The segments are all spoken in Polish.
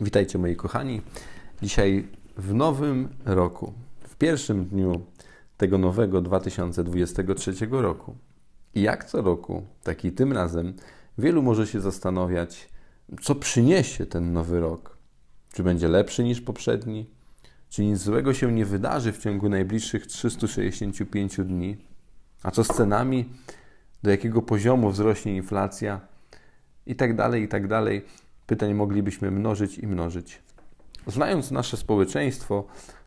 Witajcie moi kochani. Dzisiaj w nowym roku, w pierwszym dniu tego nowego 2023 roku. I jak co roku, tak i tym razem, wielu może się zastanawiać, co przyniesie ten nowy rok. Czy będzie lepszy niż poprzedni? Czy nic złego się nie wydarzy w ciągu najbliższych 365 dni? A co z cenami do jakiego poziomu wzrośnie inflacja i tak dalej, i tak dalej. Pytań moglibyśmy mnożyć i mnożyć. Znając nasze społeczeństwo,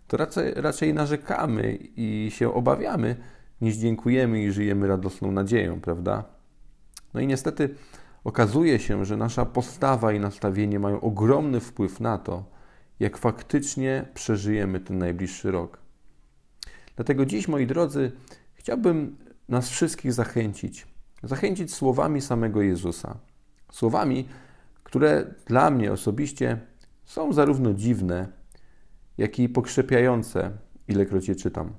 to raczej, raczej narzekamy i się obawiamy, niż dziękujemy i żyjemy radosną nadzieją, prawda? No i niestety okazuje się, że nasza postawa i nastawienie mają ogromny wpływ na to, jak faktycznie przeżyjemy ten najbliższy rok. Dlatego dziś, moi drodzy, chciałbym nas wszystkich zachęcić. Zachęcić słowami samego Jezusa. Słowami, które dla mnie osobiście są zarówno dziwne, jak i pokrzepiające, ilekroć je czytam.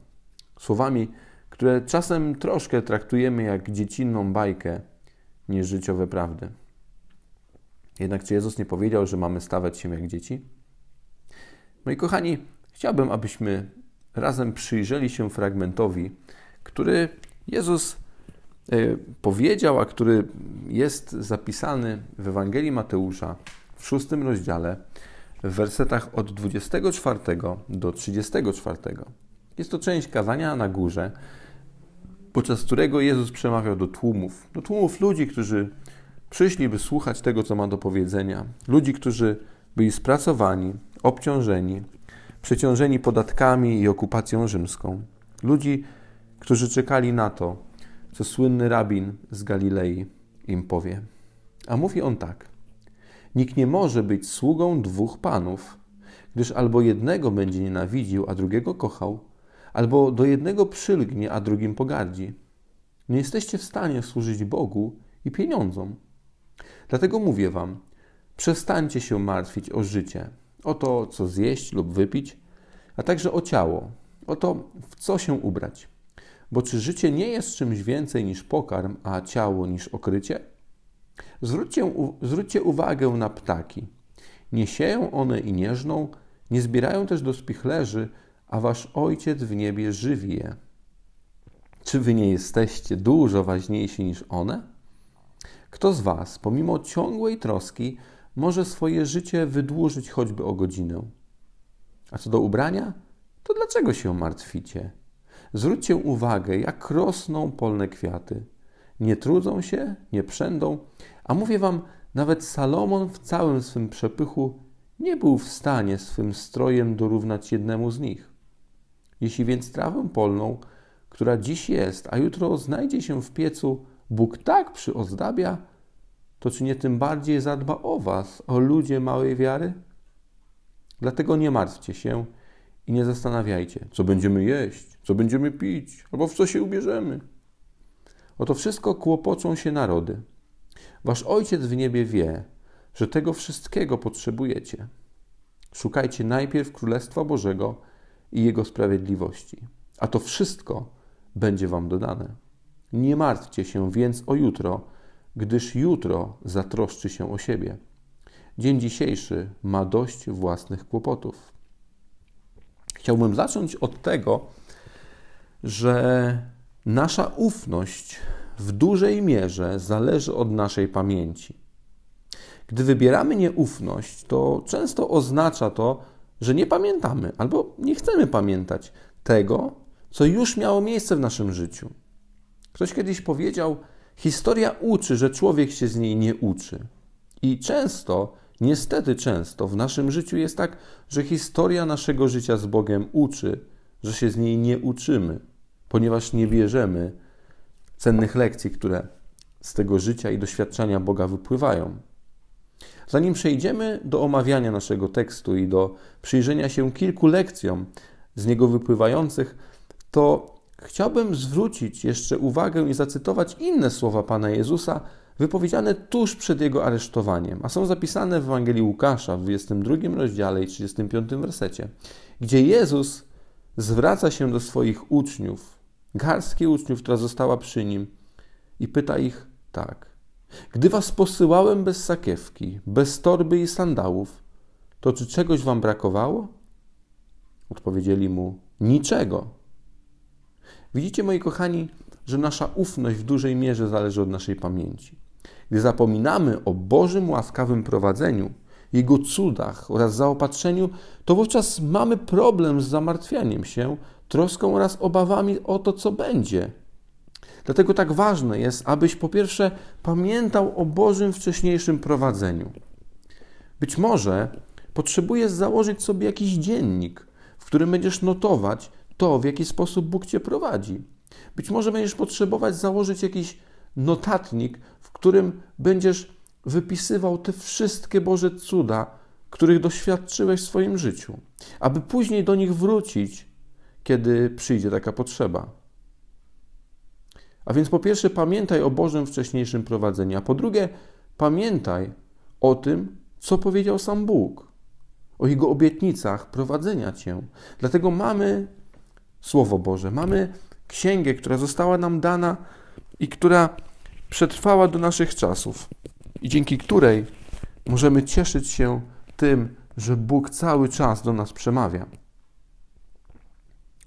Słowami, które czasem troszkę traktujemy jak dziecinną bajkę, niż życiowe prawdy. Jednak czy Jezus nie powiedział, że mamy stawać się jak dzieci? Moi kochani, chciałbym, abyśmy razem przyjrzeli się fragmentowi, który Jezus y, powiedział, a który jest zapisany w Ewangelii Mateusza w szóstym rozdziale, w wersetach od 24 do 34. Jest to część kazania na górze, podczas którego Jezus przemawiał do tłumów, do tłumów ludzi, którzy przyszli, by słuchać tego, co ma do powiedzenia, ludzi, którzy byli spracowani, obciążeni, przeciążeni podatkami i okupacją rzymską, ludzi, którzy czekali na to, co słynny rabin z Galilei im powie. A mówi on tak: Nikt nie może być sługą dwóch panów, gdyż albo jednego będzie nienawidził, a drugiego kochał, albo do jednego przylgnie, a drugim pogardzi. Nie jesteście w stanie służyć Bogu i pieniądzom. Dlatego mówię wam: przestańcie się martwić o życie, o to, co zjeść lub wypić, a także o ciało, o to, w co się ubrać. Bo czy życie nie jest czymś więcej niż pokarm, a ciało niż okrycie? Zwróćcie, zwróćcie uwagę na ptaki. Nie sieją one i nie żną, nie zbierają też do spichlerzy, a wasz ojciec w niebie żywi je. Czy wy nie jesteście dużo ważniejsi niż one? Kto z was, pomimo ciągłej troski, może swoje życie wydłużyć choćby o godzinę? A co do ubrania, to dlaczego się martwicie? Zwróćcie uwagę, jak rosną polne kwiaty. Nie trudzą się, nie przędą, a mówię wam, nawet Salomon w całym swym przepychu nie był w stanie swym strojem dorównać jednemu z nich. Jeśli więc trawę polną, która dziś jest, a jutro znajdzie się w piecu, Bóg tak przyozdabia, to czy nie tym bardziej zadba o was, o ludzie małej wiary? Dlatego nie martwcie się, i nie zastanawiajcie, co będziemy jeść, co będziemy pić, albo w co się ubierzemy. O to wszystko kłopocą się narody. Wasz Ojciec w niebie wie, że tego wszystkiego potrzebujecie. Szukajcie najpierw Królestwa Bożego i Jego sprawiedliwości, a to wszystko będzie Wam dodane. Nie martwcie się więc o jutro, gdyż jutro zatroszczy się o siebie. Dzień dzisiejszy ma dość własnych kłopotów. Chciałbym zacząć od tego, że nasza ufność w dużej mierze zależy od naszej pamięci. Gdy wybieramy nieufność, to często oznacza to, że nie pamiętamy albo nie chcemy pamiętać tego, co już miało miejsce w naszym życiu. Ktoś kiedyś powiedział: Historia uczy, że człowiek się z niej nie uczy. I często Niestety często w naszym życiu jest tak, że historia naszego życia z Bogiem uczy, że się z niej nie uczymy, ponieważ nie bierzemy cennych lekcji, które z tego życia i doświadczenia Boga wypływają. Zanim przejdziemy do omawiania naszego tekstu i do przyjrzenia się kilku lekcjom z niego wypływających, to chciałbym zwrócić jeszcze uwagę i zacytować inne słowa Pana Jezusa, wypowiedziane tuż przed jego aresztowaniem, a są zapisane w Ewangelii Łukasza w 22 rozdziale i 35 wersecie, gdzie Jezus zwraca się do swoich uczniów, garstki uczniów, która została przy nim i pyta ich tak. Gdy was posyłałem bez sakiewki, bez torby i sandałów, to czy czegoś wam brakowało? Odpowiedzieli mu: Niczego. Widzicie, moi kochani, że nasza ufność w dużej mierze zależy od naszej pamięci. Gdy zapominamy o Bożym łaskawym prowadzeniu, Jego cudach oraz zaopatrzeniu, to wówczas mamy problem z zamartwianiem się, troską oraz obawami o to, co będzie. Dlatego tak ważne jest, abyś po pierwsze pamiętał o Bożym wcześniejszym prowadzeniu. Być może potrzebujesz założyć sobie jakiś dziennik, w którym będziesz notować to, w jaki sposób Bóg cię prowadzi. Być może będziesz potrzebować założyć jakiś notatnik, w którym będziesz wypisywał te wszystkie Boże cuda, których doświadczyłeś w swoim życiu, aby później do nich wrócić, kiedy przyjdzie taka potrzeba. A więc po pierwsze, pamiętaj o Bożym wcześniejszym prowadzeniu, a po drugie, pamiętaj o tym, co powiedział sam Bóg, o Jego obietnicach prowadzenia Cię. Dlatego mamy Słowo Boże, mamy księgę, która została nam dana i która przetrwała do naszych czasów i dzięki której możemy cieszyć się tym, że Bóg cały czas do nas przemawia.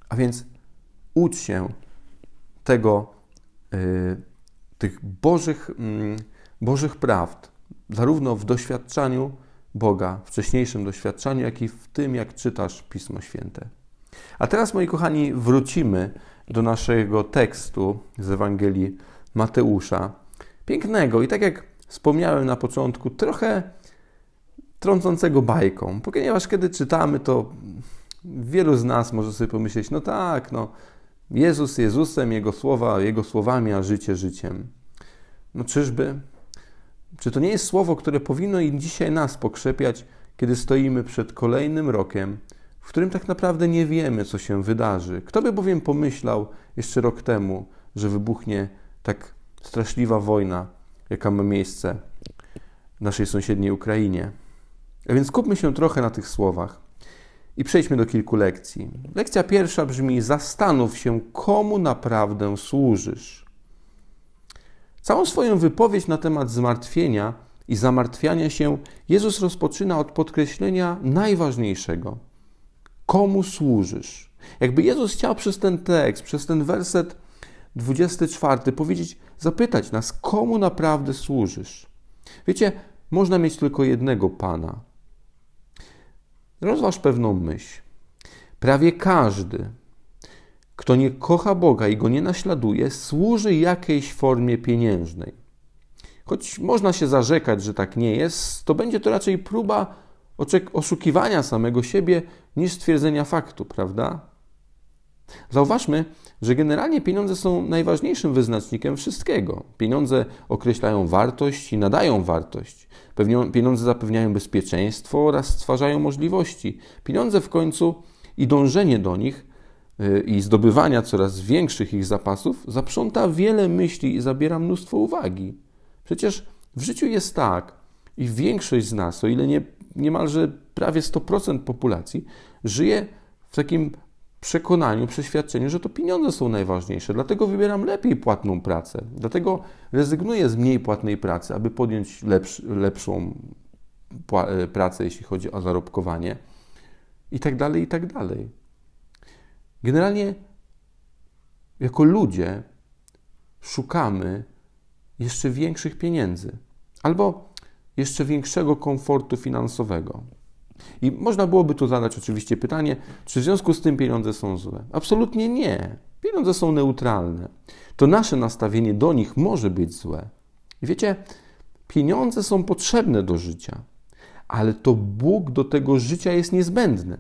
A więc ucz się tego, y, tych bożych, yy, bożych prawd, zarówno w doświadczaniu Boga, wcześniejszym doświadczaniu, jak i w tym, jak czytasz Pismo Święte. A teraz, moi kochani, wrócimy do naszego tekstu z Ewangelii Mateusza. Pięknego i tak jak wspomniałem na początku, trochę trącącego bajką, ponieważ kiedy czytamy, to wielu z nas może sobie pomyśleć, no tak, no Jezus Jezusem, Jego słowa, Jego słowami, a życie życiem. No czyżby? Czy to nie jest słowo, które powinno i dzisiaj nas pokrzepiać, kiedy stoimy przed kolejnym rokiem, w którym tak naprawdę nie wiemy, co się wydarzy. Kto by bowiem pomyślał jeszcze rok temu, że wybuchnie tak straszliwa wojna, jaka ma miejsce w naszej sąsiedniej Ukrainie. A więc skupmy się trochę na tych słowach i przejdźmy do kilku lekcji. Lekcja pierwsza brzmi: Zastanów się, komu naprawdę służysz. Całą swoją wypowiedź na temat zmartwienia i zamartwiania się Jezus rozpoczyna od podkreślenia najważniejszego – komu służysz. Jakby Jezus chciał przez ten tekst, przez ten werset 24 powiedzieć, zapytać nas, komu naprawdę służysz. Wiecie, można mieć tylko jednego Pana. Rozważ pewną myśl. Prawie każdy, kto nie kocha Boga i go nie naśladuje, służy jakiejś formie pieniężnej. Choć można się zarzekać, że tak nie jest, to będzie to raczej próba oszukiwania samego siebie niż stwierdzenia faktu, prawda? Zauważmy, że generalnie pieniądze są najważniejszym wyznacznikiem wszystkiego. Pieniądze określają wartość i nadają wartość. Pieniądze zapewniają bezpieczeństwo oraz stwarzają możliwości. Pieniądze w końcu i dążenie do nich y, i zdobywania coraz większych ich zapasów zaprząta wiele myśli i zabiera mnóstwo uwagi. Przecież w życiu jest tak, i większość z nas, o ile nie, niemalże prawie 100% populacji, żyje w takim przekonaniu, przeświadczeniu, że to pieniądze są najważniejsze. Dlatego wybieram lepiej płatną pracę. Dlatego rezygnuję z mniej płatnej pracy, aby podjąć lepsz, lepszą e, pracę, jeśli chodzi o zarobkowanie. I tak dalej, i tak dalej. Generalnie, jako ludzie, szukamy jeszcze większych pieniędzy. Albo jeszcze większego komfortu finansowego. I można byłoby tu zadać oczywiście pytanie, czy w związku z tym pieniądze są złe? Absolutnie nie. Pieniądze są neutralne. To nasze nastawienie do nich może być złe. I wiecie, pieniądze są potrzebne do życia, ale to Bóg do tego życia jest niezbędny.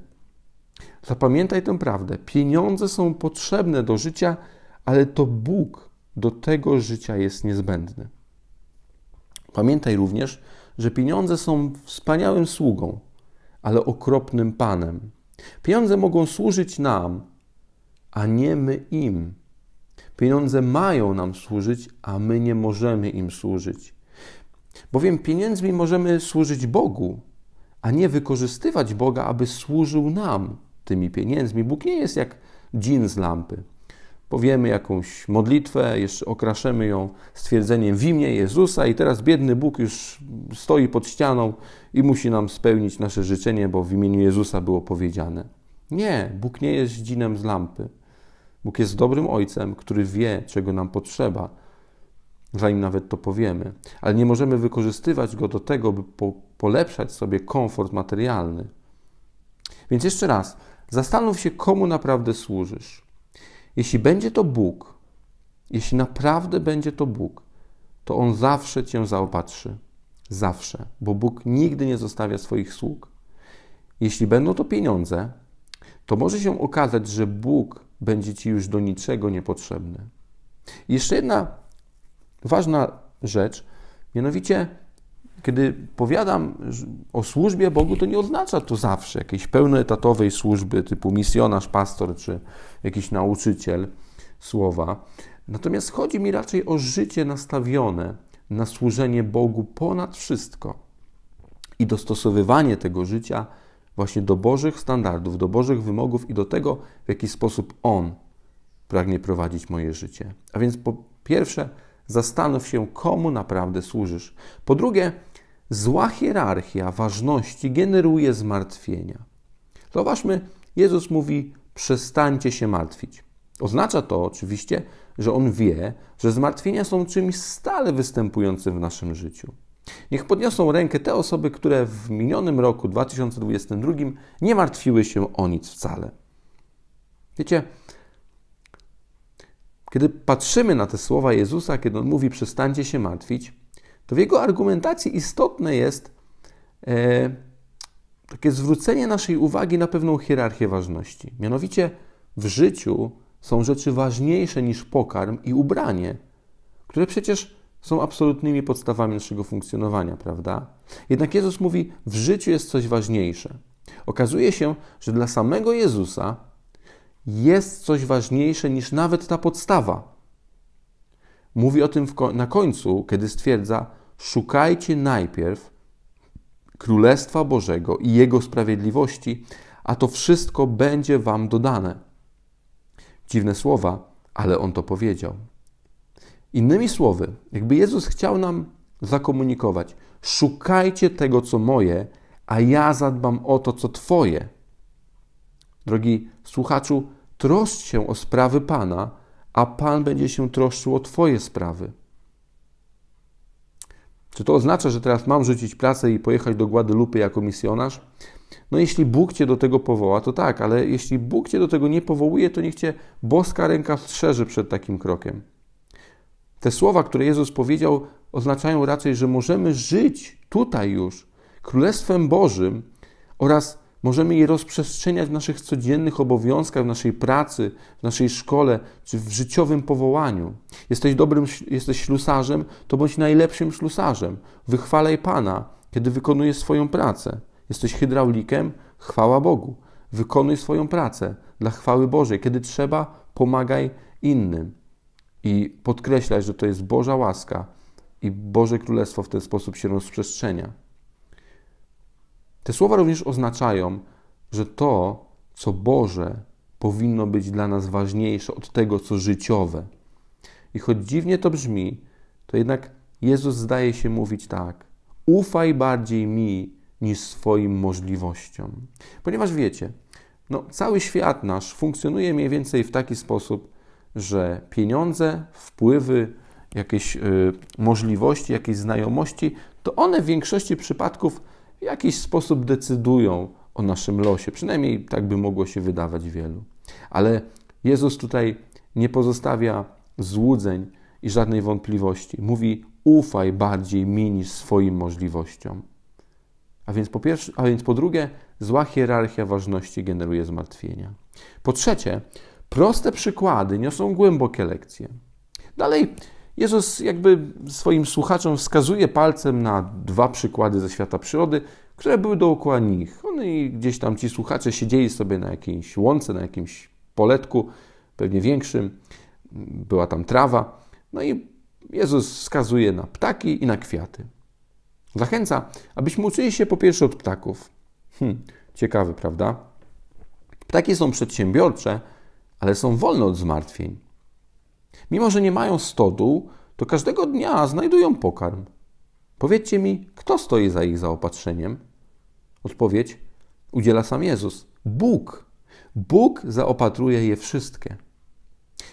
Zapamiętaj tę prawdę. Pieniądze są potrzebne do życia, ale to Bóg do tego życia jest niezbędny. Pamiętaj również, że pieniądze są wspaniałym sługą, ale okropnym panem. Pieniądze mogą służyć nam, a nie my im. Pieniądze mają nam służyć, a my nie możemy im służyć. Bowiem pieniędzmi możemy służyć Bogu, a nie wykorzystywać Boga, aby służył nam tymi pieniędzmi. Bóg nie jest jak dżin z lampy powiemy jakąś modlitwę, jeszcze okraszemy ją stwierdzeniem w imię Jezusa i teraz biedny Bóg już stoi pod ścianą i musi nam spełnić nasze życzenie, bo w imieniu Jezusa było powiedziane. Nie, Bóg nie jest dzinem z lampy. Bóg jest dobrym ojcem, który wie, czego nam potrzeba, zanim nawet to powiemy. Ale nie możemy wykorzystywać go do tego, by po polepszać sobie komfort materialny. Więc jeszcze raz, zastanów się, komu naprawdę służysz. Jeśli będzie to Bóg, jeśli naprawdę będzie to Bóg, to On zawsze Cię zaopatrzy. Zawsze, bo Bóg nigdy nie zostawia swoich sług. Jeśli będą to pieniądze, to może się okazać, że Bóg będzie Ci już do niczego niepotrzebny. Jeszcze jedna ważna rzecz, mianowicie kiedy powiadam o służbie Bogu, to nie oznacza to zawsze jakiejś pełnoetatowej służby typu misjonarz, pastor czy jakiś nauczyciel słowa. Natomiast chodzi mi raczej o życie nastawione na służenie Bogu ponad wszystko i dostosowywanie tego życia właśnie do Bożych standardów, do Bożych wymogów i do tego, w jaki sposób On pragnie prowadzić moje życie. A więc po pierwsze, zastanów się, komu naprawdę służysz. Po drugie, Zła hierarchia ważności generuje zmartwienia. Zauważmy, Jezus mówi: przestańcie się martwić. Oznacza to oczywiście, że On wie, że zmartwienia są czymś stale występującym w naszym życiu. Niech podniosą rękę te osoby, które w minionym roku 2022 nie martwiły się o nic wcale. Wiecie, kiedy patrzymy na te słowa Jezusa, kiedy on mówi: Przestańcie się martwić, to w jego argumentacji istotne jest e, takie zwrócenie naszej uwagi na pewną hierarchię ważności. Mianowicie w życiu są rzeczy ważniejsze niż pokarm i ubranie, które przecież są absolutnymi podstawami naszego funkcjonowania, prawda? Jednak Jezus mówi: W życiu jest coś ważniejsze. Okazuje się, że dla samego Jezusa jest coś ważniejsze niż nawet ta podstawa. Mówi o tym na końcu, kiedy stwierdza: Szukajcie najpierw Królestwa Bożego i Jego sprawiedliwości, a to wszystko będzie Wam dodane. Dziwne słowa, ale on to powiedział. Innymi słowy, jakby Jezus chciał nam zakomunikować: Szukajcie tego, co moje, a ja zadbam o to, co Twoje. Drogi słuchaczu, troszcz się o sprawy Pana, a Pan będzie się troszczył o Twoje sprawy. Czy to oznacza, że teraz mam rzucić pracę i pojechać do Guadalupy jako misjonarz? No jeśli Bóg Cię do tego powoła, to tak, ale jeśli Bóg Cię do tego nie powołuje, to niech Cię boska ręka strzeży przed takim krokiem. Te słowa, które Jezus powiedział, oznaczają raczej, że możemy żyć tutaj już Królestwem Bożym oraz Możemy je rozprzestrzeniać w naszych codziennych obowiązkach, w naszej pracy, w naszej szkole czy w życiowym powołaniu. Jesteś dobrym, jesteś ślusarzem, to bądź najlepszym ślusarzem. Wychwalaj Pana, kiedy wykonujesz swoją pracę. Jesteś hydraulikiem, chwała Bogu. Wykonuj swoją pracę dla chwały Bożej. Kiedy trzeba, pomagaj innym. I podkreślaj, że to jest Boża łaska i Boże Królestwo w ten sposób się rozprzestrzenia. Te słowa również oznaczają, że to, co Boże, powinno być dla nas ważniejsze od tego, co życiowe. I choć dziwnie to brzmi, to jednak Jezus zdaje się mówić tak: Ufaj bardziej mi niż swoim możliwościom. Ponieważ wiecie, no, cały świat nasz funkcjonuje mniej więcej w taki sposób, że pieniądze, wpływy, jakieś y, możliwości, jakieś znajomości, to one w większości przypadków w jakiś sposób decydują o naszym losie. Przynajmniej tak by mogło się wydawać wielu. Ale Jezus tutaj nie pozostawia złudzeń i żadnej wątpliwości. Mówi: ufaj bardziej mi niż swoim możliwościom. A więc, po pierwsze, a więc po drugie, zła hierarchia ważności generuje zmartwienia. Po trzecie, proste przykłady niosą głębokie lekcje. Dalej, Jezus jakby swoim słuchaczom wskazuje palcem na dwa przykłady ze świata przyrody, które były dookoła nich. Oni gdzieś tam, ci słuchacze, siedzieli sobie na jakiejś łące, na jakimś poletku, pewnie większym. Była tam trawa. No i Jezus wskazuje na ptaki i na kwiaty. Zachęca, abyśmy uczyli się po pierwsze od ptaków. Hm, ciekawy, prawda? Ptaki są przedsiębiorcze, ale są wolne od zmartwień. Mimo, że nie mają stodół, to każdego dnia znajdują pokarm. Powiedzcie mi, kto stoi za ich zaopatrzeniem? Odpowiedź udziela sam Jezus. Bóg. Bóg zaopatruje je wszystkie.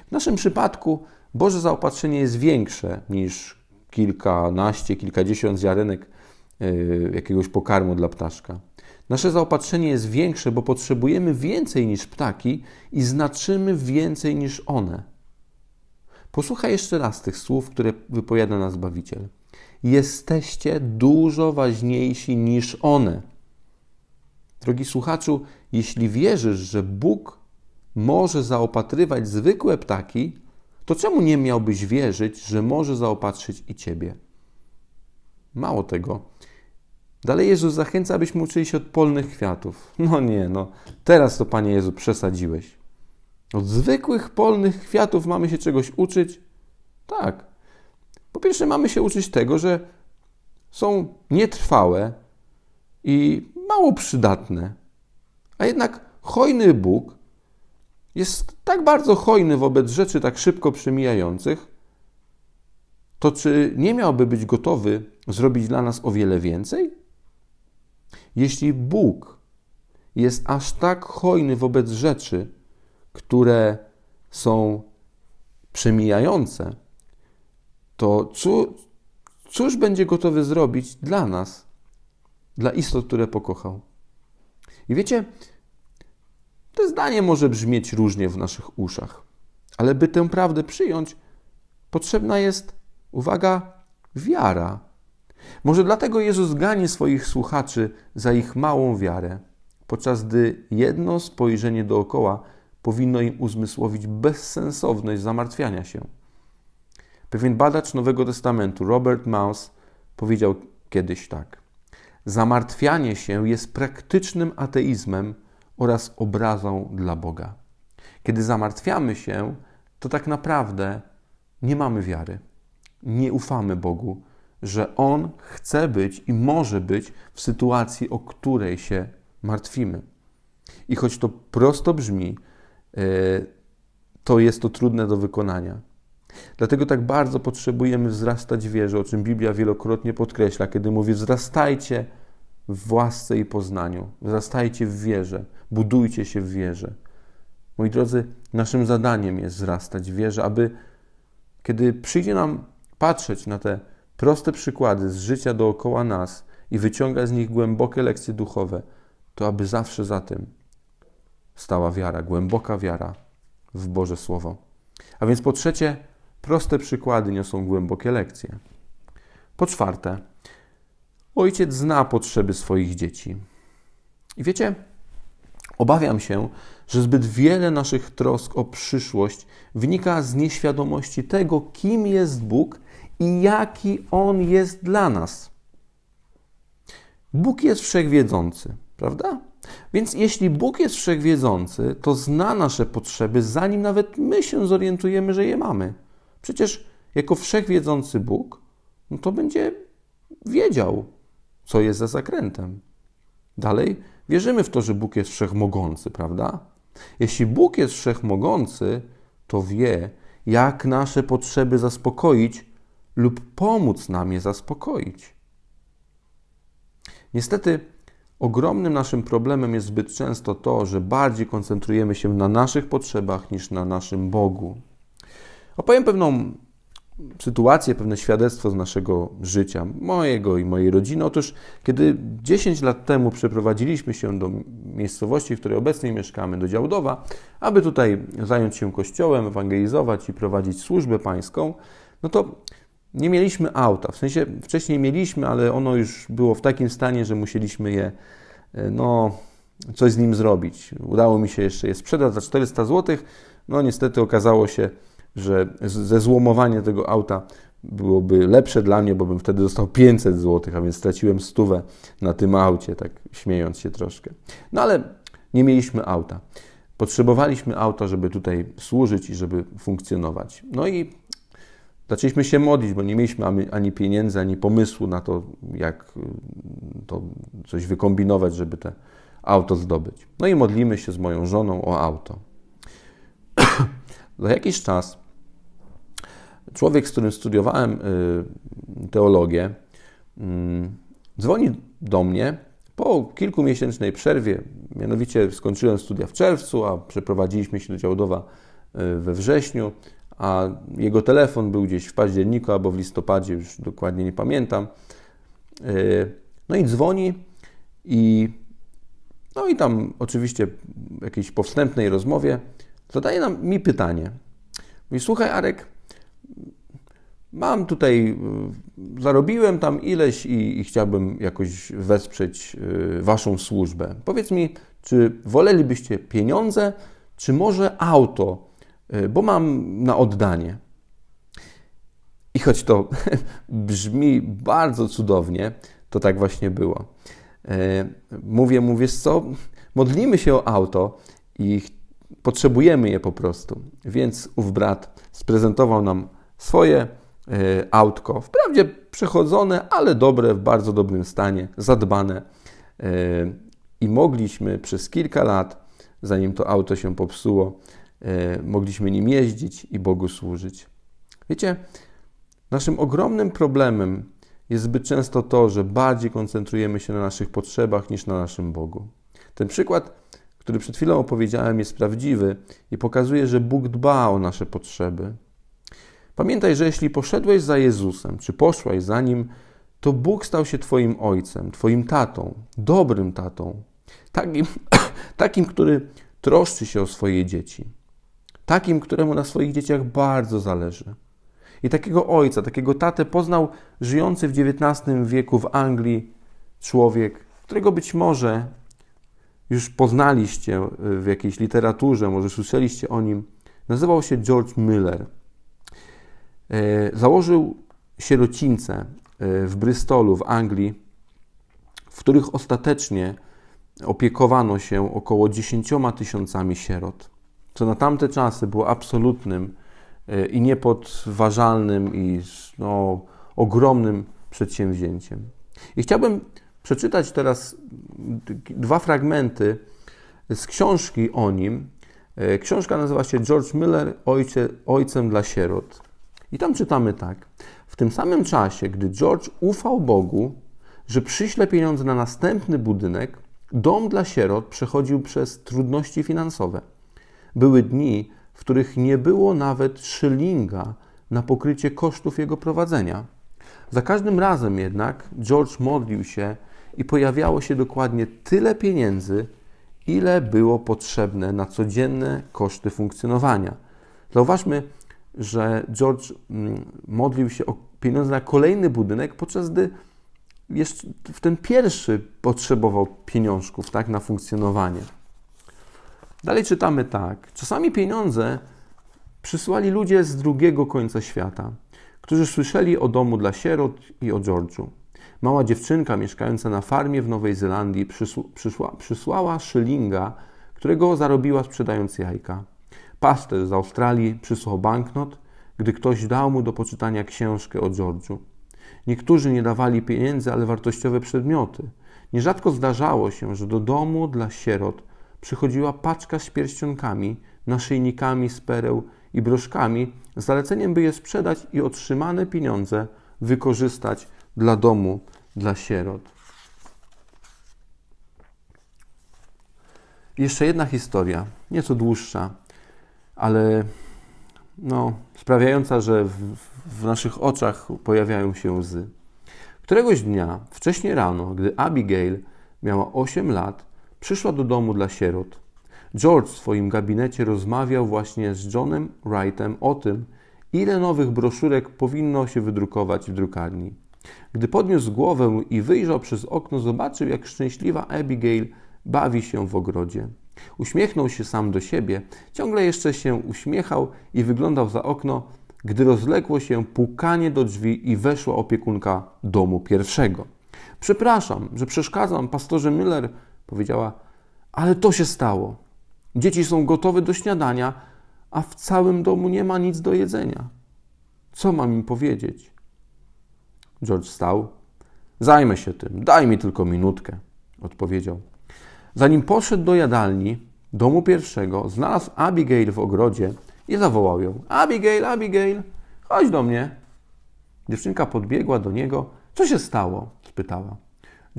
W naszym przypadku Boże zaopatrzenie jest większe niż kilkanaście, kilkadziesiąt ziarenek yy, jakiegoś pokarmu dla ptaszka. Nasze zaopatrzenie jest większe, bo potrzebujemy więcej niż ptaki i znaczymy więcej niż one. Posłuchaj jeszcze raz tych słów, które wypowiada nas Zbawiciel. Jesteście dużo ważniejsi niż one. Drogi słuchaczu, jeśli wierzysz, że Bóg może zaopatrywać zwykłe ptaki, to czemu nie miałbyś wierzyć, że może zaopatrzyć i ciebie? Mało tego. Dalej Jezus zachęca, abyśmy uczyli się od polnych kwiatów. No nie, no teraz to Panie Jezu przesadziłeś. Od zwykłych polnych kwiatów mamy się czegoś uczyć? Tak. Po pierwsze, mamy się uczyć tego, że są nietrwałe i mało przydatne. A jednak hojny Bóg jest tak bardzo hojny wobec rzeczy tak szybko przemijających, to czy nie miałby być gotowy zrobić dla nas o wiele więcej? Jeśli Bóg jest aż tak hojny wobec rzeczy, które są przemijające, to cóż będzie gotowy zrobić dla nas, dla istot, które pokochał? I wiecie, to zdanie może brzmieć różnie w naszych uszach, ale by tę prawdę przyjąć, potrzebna jest, uwaga, wiara. Może dlatego Jezus gani swoich słuchaczy za ich małą wiarę, podczas gdy jedno spojrzenie dookoła powinno im uzmysłowić bezsensowność zamartwiania się. Pewien badacz Nowego Testamentu, Robert Maus, powiedział kiedyś tak: Zamartwianie się jest praktycznym ateizmem oraz obrazą dla Boga. Kiedy zamartwiamy się, to tak naprawdę nie mamy wiary. Nie ufamy Bogu, że On chce być i może być w sytuacji, o której się martwimy. I choć to prosto brzmi, Y, to jest to trudne do wykonania. Dlatego tak bardzo potrzebujemy wzrastać w wierze, o czym Biblia wielokrotnie podkreśla, kiedy mówi: wzrastajcie w własce i poznaniu, wzrastajcie w wierze, budujcie się w wierze. Moi drodzy, naszym zadaniem jest wzrastać w wierze, aby kiedy przyjdzie nam patrzeć na te proste przykłady z życia dookoła nas i wyciągać z nich głębokie lekcje duchowe, to aby zawsze za tym stała wiara, głęboka wiara w Boże Słowo. A więc po trzecie, proste przykłady niosą głębokie lekcje. Po czwarte, ojciec zna potrzeby swoich dzieci. I wiecie, obawiam się, że zbyt wiele naszych trosk o przyszłość wynika z nieświadomości tego, kim jest Bóg i jaki On jest dla nas. Bóg jest wszechwiedzący. Prawda? Więc jeśli Bóg jest wszechwiedzący, to zna nasze potrzeby, zanim nawet my się zorientujemy, że je mamy. Przecież jako wszechwiedzący Bóg, no to będzie wiedział, co jest za zakrętem. Dalej, wierzymy w to, że Bóg jest wszechmogący, prawda? Jeśli Bóg jest wszechmogący, to wie, jak nasze potrzeby zaspokoić lub pomóc nam je zaspokoić. Niestety, Ogromnym naszym problemem jest zbyt często to, że bardziej koncentrujemy się na naszych potrzebach niż na naszym Bogu. Opowiem pewną sytuację, pewne świadectwo z naszego życia, mojego i mojej rodziny. Otóż, kiedy 10 lat temu przeprowadziliśmy się do miejscowości, w której obecnie mieszkamy, do Działdowa, aby tutaj zająć się kościołem, ewangelizować i prowadzić służbę pańską, no to nie mieliśmy auta. W sensie wcześniej mieliśmy, ale ono już było w takim stanie, że musieliśmy je, e, no, coś z nim zrobić. Udało mi się jeszcze je sprzedać za 400 zł. No, niestety okazało się, że zezłomowanie tego auta byłoby lepsze dla mnie, bo bym wtedy dostał 500 zł, a więc straciłem stówę na tym aucie, tak śmiejąc się troszkę. No ale nie mieliśmy auta. Potrzebowaliśmy auta, żeby tutaj służyć i żeby funkcjonować. No i Zaczęliśmy się modlić, bo nie mieliśmy ani pieniędzy, ani pomysłu na to, jak y, to coś wykombinować, żeby te auto zdobyć. No i modlimy się z moją żoną o auto. Za jakiś czas człowiek, z którym studiowałem y, teologię, mm, dzwoni do mnie po kilkumiesięcznej przerwie. Mianowicie skończyłem studia w czerwcu, a przeprowadziliśmy się do Działdowa y, we wrześniu a jego telefon był gdzieś w październiku albo w listopadzie, już dokładnie nie pamiętam. E, no i dzwoni i no i tam oczywiście w jakiejś powstępnej rozmowie zadaje nam, mi pytanie. Mówi, słuchaj Arek, mam tutaj, e, zarobiłem tam ileś i, i chciałbym jakoś wesprzeć e, Waszą służbę. Powiedz mi, czy wolelibyście pieniądze, czy może auto? Y, bo mam na oddanie. I choć to brzmi bardzo cudownie, to tak właśnie było. Y, mówię mówię, co, modlimy się o auto i potrzebujemy je po prostu. Więc ów brat sprezentował nam swoje y, autko, wprawdzie przechodzone, ale dobre, w bardzo dobrym stanie, zadbane. I mogliśmy przez kilka lat, zanim to auto się popsuło, Y, mogliśmy nim jeździć i Bogu służyć. Wiecie, naszym ogromnym problemem jest zbyt często to, że bardziej koncentrujemy się na naszych potrzebach niż na naszym Bogu. Ten przykład, który przed chwilą opowiedziałem, jest prawdziwy i pokazuje, że Bóg dba o nasze potrzeby. Pamiętaj, że jeśli poszedłeś za Jezusem, czy poszłaś za nim, to Bóg stał się Twoim ojcem, Twoim tatą, dobrym tatą, takim, takim który troszczy się o swoje dzieci takim, któremu na swoich dzieciach bardzo zależy. I takiego ojca, takiego tatę poznał żyjący w XIX wieku w Anglii człowiek, którego być może już poznaliście w jakiejś literaturze, może słyszeliście o nim. Nazywał się George Miller. E, założył sierocińce e, w Bristolu w Anglii, w których ostatecznie opiekowano się około 10 tysiącami sierot co na tamte czasy było absolutnym e, i niepodważalnym i no, ogromnym przedsięwzięciem. I chciałbym przeczytać teraz dwa fragmenty z książki o nim. E, książka nazywa się George Miller Ojcie, Ojcem dla sierot. I tam czytamy tak. W tym samym czasie, gdy George ufał Bogu, że przyśle pieniądze na następny budynek, dom dla sierot przechodził przez trudności finansowe – były dni, w których nie było nawet szylinga na pokrycie kosztów jego prowadzenia. Za każdym razem jednak George modlił się i pojawiało się dokładnie tyle pieniędzy, ile było potrzebne na codzienne koszty funkcjonowania. Zauważmy, że George mm, modlił się o pieniądze na kolejny budynek, podczas gdy w ten pierwszy potrzebował pieniążków tak, na funkcjonowanie. Dalej czytamy tak. Czasami pieniądze przysłali ludzie z drugiego końca świata, którzy słyszeli o domu dla sierot i o George'u. Mała dziewczynka mieszkająca na farmie w Nowej Zelandii przysła, przysłała szylinga, którego zarobiła sprzedając jajka. Pasterz z Australii przysłał banknot, gdy ktoś dał mu do poczytania książkę o George'u. Niektórzy nie dawali pieniędzy, ale wartościowe przedmioty. Nierzadko zdarzało się, że do domu dla sierot przychodziła paczka z pierścionkami, naszyjnikami z pereł i broszkami, z zaleceniem by je sprzedać i otrzymane pieniądze wykorzystać dla domu, dla sierot. Jeszcze jedna historia, nieco dłuższa, ale no, sprawiająca, że w, w naszych oczach pojawiają się łzy. Któregoś dnia, wcześnie rano, gdy Abigail miała 8 lat, Przyszła do domu dla sierot. George w swoim gabinecie rozmawiał właśnie z Johnem Wrightem o tym, ile nowych broszurek powinno się wydrukować w drukarni. Gdy podniósł głowę i wyjrzał przez okno, zobaczył, jak szczęśliwa Abigail bawi się w ogrodzie. Uśmiechnął się sam do siebie, ciągle jeszcze się uśmiechał i wyglądał za okno, gdy rozległo się pukanie do drzwi i weszła opiekunka domu pierwszego. Przepraszam, że przeszkadzam, pastorze Miller, Powiedziała: Ale to się stało. Dzieci są gotowe do śniadania, a w całym domu nie ma nic do jedzenia. Co mam im powiedzieć? George stał. Zajmę się tym, daj mi tylko minutkę, odpowiedział. Zanim poszedł do jadalni, domu pierwszego, znalazł Abigail w ogrodzie i zawołał ją: Abigail, Abigail, chodź do mnie. Dziewczynka podbiegła do niego. Co się stało? spytała.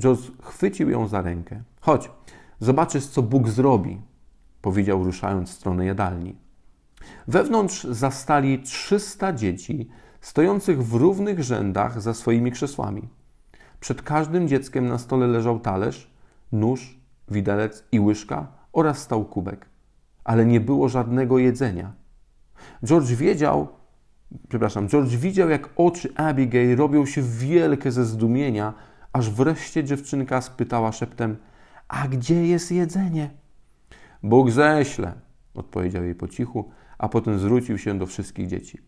Jos chwycił ją za rękę. Chodź, zobaczysz, co Bóg zrobi, powiedział, ruszając w stronę jadalni. Wewnątrz zastali 300 dzieci stojących w równych rzędach za swoimi krzesłami. Przed każdym dzieckiem na stole leżał talerz, nóż, widelec i łyżka oraz stał kubek. Ale nie było żadnego jedzenia. George wiedział, przepraszam, George widział, jak oczy Abigail robią się wielkie ze zdumienia, aż wreszcie dziewczynka spytała szeptem: A gdzie jest jedzenie? Bóg ześle, odpowiedział jej po cichu, a potem zwrócił się do wszystkich dzieci.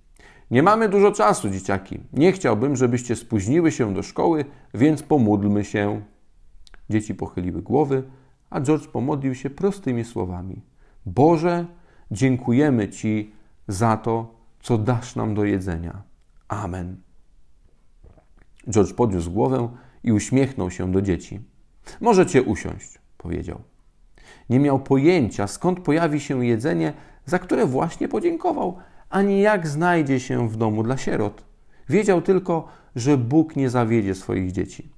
Nie mamy dużo czasu, dzieciaki. Nie chciałbym, żebyście spóźniły się do szkoły, więc pomódlmy się. Dzieci pochyliły głowy, a George pomodlił się prostymi słowami: Boże, dziękujemy Ci za to, co dasz nam do jedzenia. Amen. George podniósł głowę i uśmiechnął się do dzieci. Możecie usiąść, powiedział. Nie miał pojęcia, skąd pojawi się jedzenie, za które właśnie podziękował, ani jak znajdzie się w domu dla sierot. Wiedział tylko, że Bóg nie zawiedzie swoich dzieci.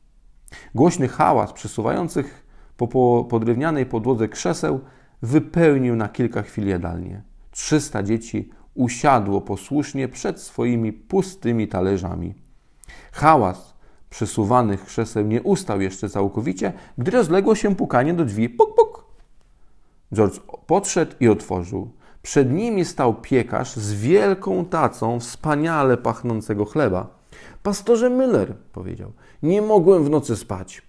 Głośny hałas przesuwających po, drewnianej podłodze krzeseł wypełnił na kilka chwil jadalnię. Trzysta dzieci usiadło posłusznie przed swoimi pustymi talerzami. Hałas przesuwanych krzeseł nie ustał jeszcze całkowicie, gdy rozległo się pukanie do drzwi. Puk, puk! George podszedł i otworzył. Przed nimi stał piekarz z wielką tacą wspaniale pachnącego chleba. Pastorze Miller, powiedział, nie mogłem w nocy spać.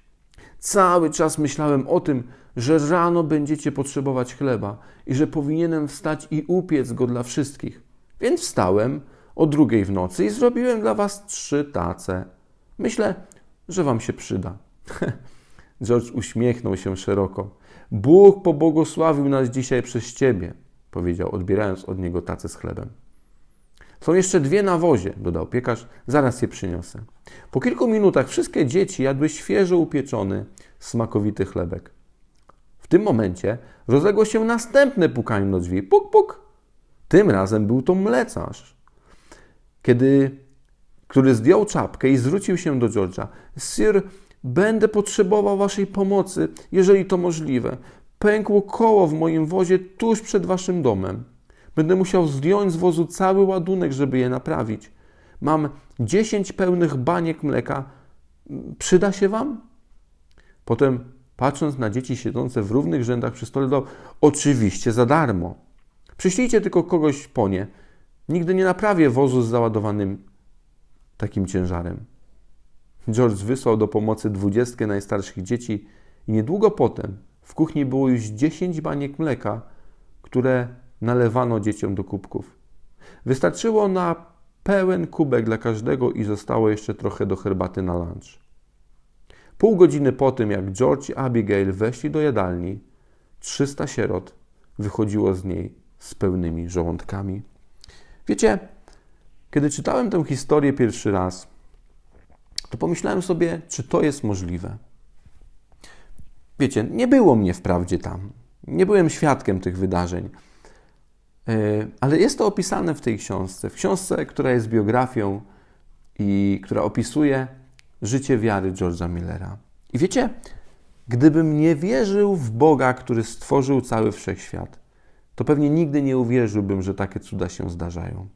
Cały czas myślałem o tym, że rano będziecie potrzebować chleba i że powinienem wstać i upiec go dla wszystkich. Więc wstałem o drugiej w nocy i zrobiłem dla was trzy tace Myślę, że Wam się przyda. George uśmiechnął się szeroko. Bóg pobłogosławił nas dzisiaj przez Ciebie, powiedział, odbierając od niego tacę z chlebem. Są jeszcze dwie na wozie, dodał piekarz, zaraz je przyniosę. Po kilku minutach wszystkie dzieci jadły świeżo upieczony, smakowity chlebek. W tym momencie rozległo się następne pukanie do drzwi. Puk, puk! Tym razem był to mlecarz. Kiedy który zdjął czapkę i zwrócił się do George'a. Sir, będę potrzebował waszej pomocy, jeżeli to możliwe. Pękło koło w moim wozie tuż przed waszym domem. Będę musiał zdjąć z wozu cały ładunek, żeby je naprawić. Mam dziesięć pełnych baniek mleka. Przyda się wam? Potem, patrząc na dzieci siedzące w równych rzędach przy stole, dał, Oczywiście za darmo. Przyślijcie tylko kogoś po nie. Nigdy nie naprawię wozu z załadowanym takim ciężarem. George wysłał do pomocy dwudziestkę najstarszych dzieci i niedługo potem w kuchni było już dziesięć baniek mleka, które nalewano dzieciom do kubków. Wystarczyło na pełen kubek dla każdego i zostało jeszcze trochę do herbaty na lunch. Pół godziny po tym, jak George i Abigail weszli do jadalni, 300 sierot wychodziło z niej z pełnymi żołądkami. Wiecie, kiedy czytałem tę historię pierwszy raz, to pomyślałem sobie, czy to jest możliwe. Wiecie, nie było mnie wprawdzie tam. Nie byłem świadkiem tych wydarzeń. E, ale jest to opisane w tej książce. W książce, która jest biografią i która opisuje życie wiary George'a Millera. I wiecie, gdybym nie wierzył w Boga, który stworzył cały wszechświat, to pewnie nigdy nie uwierzyłbym, że takie cuda się zdarzają.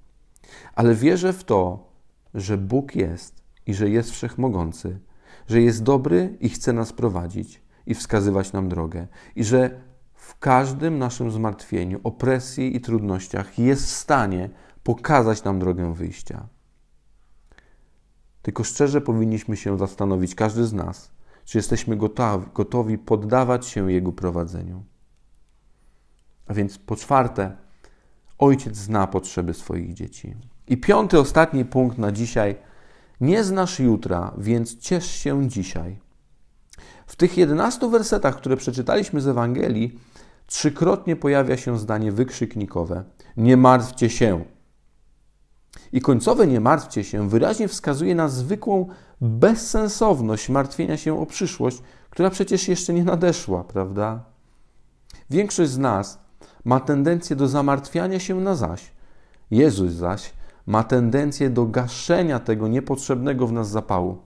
Ale wierzę w to, że Bóg jest i że jest wszechmogący, że jest dobry i chce nas prowadzić i wskazywać nam drogę, i że w każdym naszym zmartwieniu, opresji i trudnościach jest w stanie pokazać nam drogę wyjścia. Tylko szczerze powinniśmy się zastanowić, każdy z nas, czy jesteśmy gotowi poddawać się Jego prowadzeniu. A więc po czwarte, Ojciec zna potrzeby swoich dzieci. I piąty, ostatni punkt na dzisiaj. Nie znasz jutra, więc ciesz się dzisiaj. W tych 11 wersetach, które przeczytaliśmy z Ewangelii, trzykrotnie pojawia się zdanie wykrzyknikowe: Nie martwcie się. I końcowe nie martwcie się wyraźnie wskazuje na zwykłą bezsensowność martwienia się o przyszłość, która przecież jeszcze nie nadeszła, prawda? Większość z nas ma tendencję do zamartwiania się na zaś. Jezus zaś ma tendencję do gaszenia tego niepotrzebnego w nas zapału.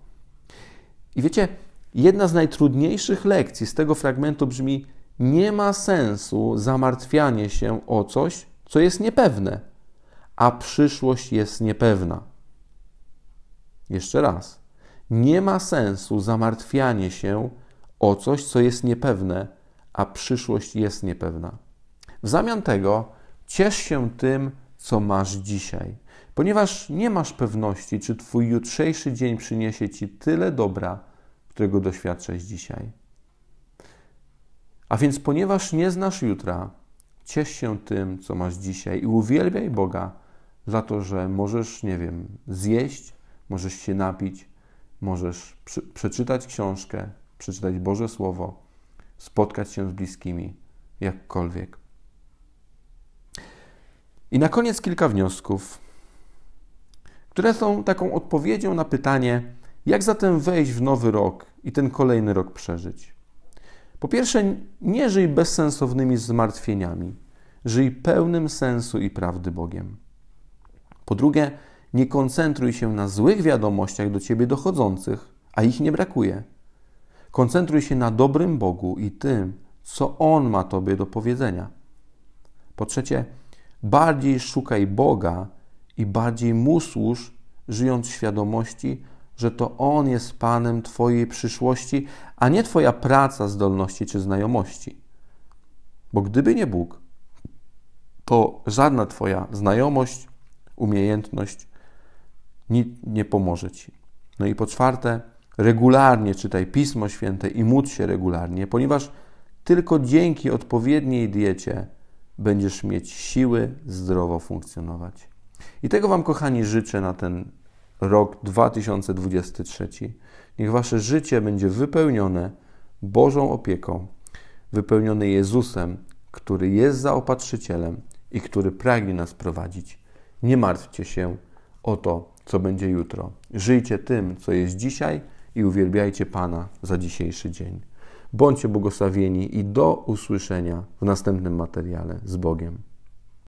I wiecie, jedna z najtrudniejszych lekcji z tego fragmentu brzmi: nie ma sensu zamartwianie się o coś, co jest niepewne, a przyszłość jest niepewna. Jeszcze raz. Nie ma sensu zamartwianie się o coś, co jest niepewne, a przyszłość jest niepewna. W zamian tego ciesz się tym, co masz dzisiaj, ponieważ nie masz pewności, czy Twój jutrzejszy dzień przyniesie Ci tyle dobra, którego doświadczasz dzisiaj. A więc, ponieważ nie znasz jutra, ciesz się tym, co masz dzisiaj i uwielbiaj Boga za to, że możesz, nie wiem, zjeść, możesz się napić, możesz przeczytać książkę, przeczytać Boże Słowo, spotkać się z bliskimi, jakkolwiek. I na koniec kilka wniosków, które są taką odpowiedzią na pytanie, jak zatem wejść w nowy rok i ten kolejny rok przeżyć. Po pierwsze, nie żyj bezsensownymi zmartwieniami, żyj pełnym sensu i prawdy Bogiem. Po drugie, nie koncentruj się na złych wiadomościach do ciebie dochodzących, a ich nie brakuje. Koncentruj się na dobrym Bogu i tym, co On ma tobie do powiedzenia. Po trzecie, Bardziej szukaj Boga i bardziej mu służ, żyjąc w świadomości, że to On jest Panem Twojej przyszłości, a nie Twoja praca, zdolności czy znajomości. Bo gdyby nie Bóg, to żadna Twoja znajomość, umiejętność nic nie pomoże Ci. No i po czwarte, regularnie czytaj Pismo Święte i módl się regularnie, ponieważ tylko dzięki odpowiedniej diecie będziesz mieć siły zdrowo funkcjonować. I tego Wam, kochani, życzę na ten rok 2023. Niech Wasze życie będzie wypełnione Bożą opieką, wypełnione Jezusem, który jest zaopatrzycielem i który pragnie nas prowadzić. Nie martwcie się o to, co będzie jutro. Żyjcie tym, co jest dzisiaj i uwielbiajcie Pana za dzisiejszy dzień. Bądźcie błogosławieni i do usłyszenia w następnym materiale z Bogiem.